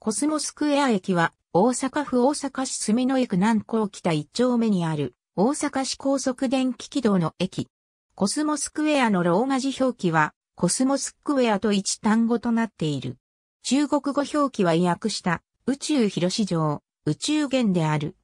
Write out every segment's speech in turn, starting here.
コスモスクエア駅は、大阪府大阪市住之江区南港北一丁目にある、大阪市高速電気軌道の駅。コスモスクエアのローマ字表記は、コスモスクエアと一単語となっている。中国語表記は訳した、宇宙広市場、宇宙源である。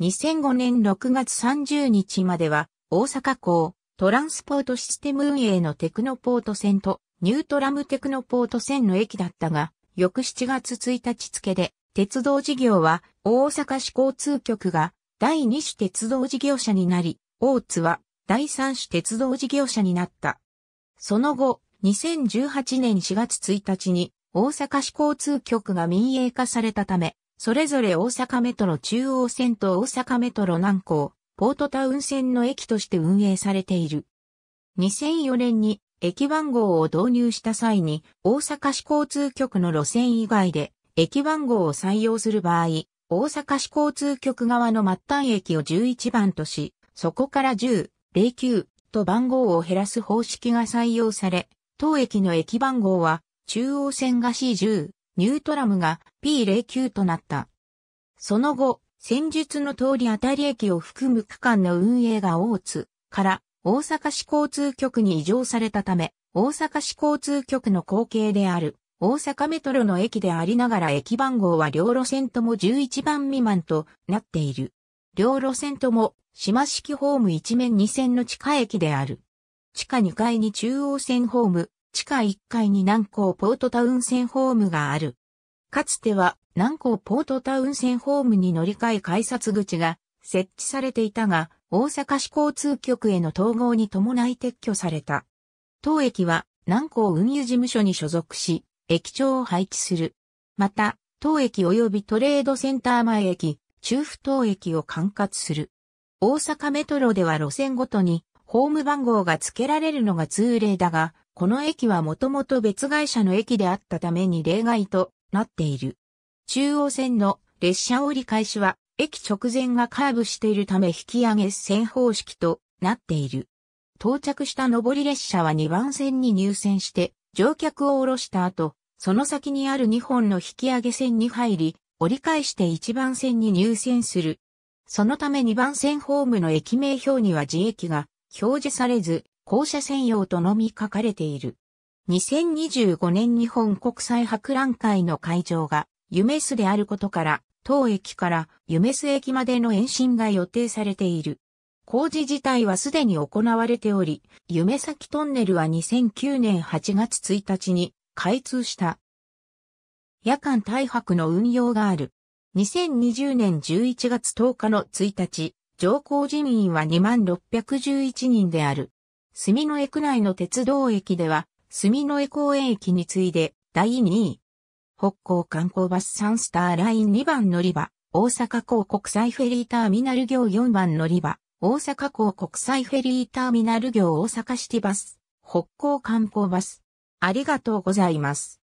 2005年6月30日までは、大阪港、トランスポートシステム運営のテクノポート線と、ニュートラムテクノポート線の駅だったが、翌7月1日付で、鉄道事業は大阪市交通局が第2種鉄道事業者になり、大津は第3種鉄道事業者になった。その後、2018年4月1日に大阪市交通局が民営化されたため、それぞれ大阪メトロ中央線と大阪メトロ南港、ポートタウン線の駅として運営されている。2004年に駅番号を導入した際に、大阪市交通局の路線以外で、駅番号を採用する場合、大阪市交通局側の末端駅を11番とし、そこから10、09と番号を減らす方式が採用され、当駅の駅番号は、中央線が C10、ニュートラムが P09 となった。その後、戦術の通り当たり駅を含む区間の運営が大津から大阪市交通局に移譲されたため、大阪市交通局の後継である、大阪メトロの駅でありながら駅番号は両路線とも11番未満となっている。両路線とも、島式ホーム1面2線の地下駅である。地下2階に中央線ホーム、地下1階に南港ポートタウン線ホームがある。かつては南港ポートタウン線ホームに乗り換え改札口が設置されていたが、大阪市交通局への統合に伴い撤去された。当駅は南港運輸事務所に所属し、駅長を配置する。また、当駅及びトレードセンター前駅、中府当駅を管轄する。大阪メトロでは路線ごとにホーム番号が付けられるのが通例だが、この駅はもともと別会社の駅であったために例外となっている。中央線の列車折り返しは駅直前がカーブしているため引き上げ線方式となっている。到着した上り列車は2番線に入線して、乗客を降ろした後、その先にある2本の引き上げ線に入り、折り返して1番線に入線する。そのため2番線ホームの駅名表には自駅が表示されず、降車専用とのみ書かれている。2025年日本国際博覧会の会場が、夢巣であることから、当駅から夢洲駅までの延伸が予定されている。工事自体はすでに行われており、夢先トンネルは2009年8月1日に開通した。夜間大白の運用がある。2020年11月10日の1日、乗降人員は2611人である。住之江区内の鉄道駅では、住之江公園駅に次いで第2位。北港観光バス3スターライン2番乗り場、大阪港国際フェリーターミナル業4番乗り場、大阪港国際フェリーターミナル業大阪シティバス、北港観光バス。ありがとうございます。